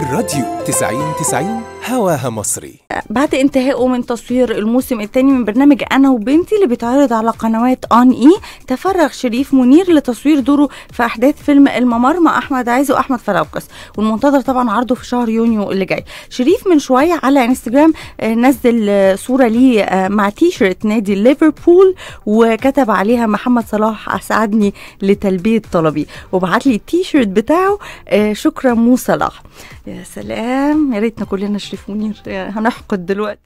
الراديو 90 90 هواها مصري بعد انتهائه من تصوير الموسم الثاني من برنامج انا وبنتي اللي بيتعرض على قنوات ان اي e، تفرغ شريف منير لتصوير دوره في احداث فيلم الممر مع احمد عايز واحمد فراوكس والمنتظر طبعا عرضه في شهر يونيو اللي جاي شريف من شويه على انستجرام آه، نزل آه، صوره ليه آه، مع تيشرت نادي ليفربول وكتب عليها محمد صلاح اسعدني لتلبيه طلبي وبعت لي التيشرت بتاعه شكرا مو صلاح يا سلام يا ريتنا كلنا شريف منير هنحقد دلوقتي